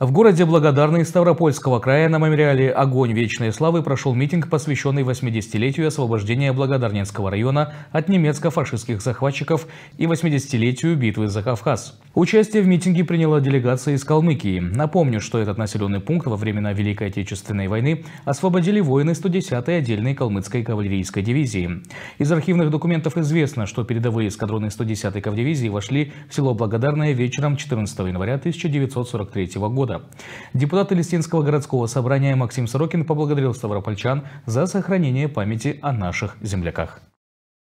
В городе Благодарный Ставропольского края на мемориале «Огонь вечной славы» прошел митинг, посвященный 80-летию освобождения Благодарненского района от немецко-фашистских захватчиков и 80-летию битвы за Кавказ. Участие в митинге приняла делегация из Калмыкии. Напомню, что этот населенный пункт во времена Великой Отечественной войны освободили воины 110-й отдельной калмыцкой кавалерийской дивизии. Из архивных документов известно, что передовые эскадроны 110-й кавдивизии вошли в село Благодарное вечером 14 января 1943 года. Депутат Листинского городского собрания Максим Сорокин поблагодарил ставропольчан за сохранение памяти о наших земляках.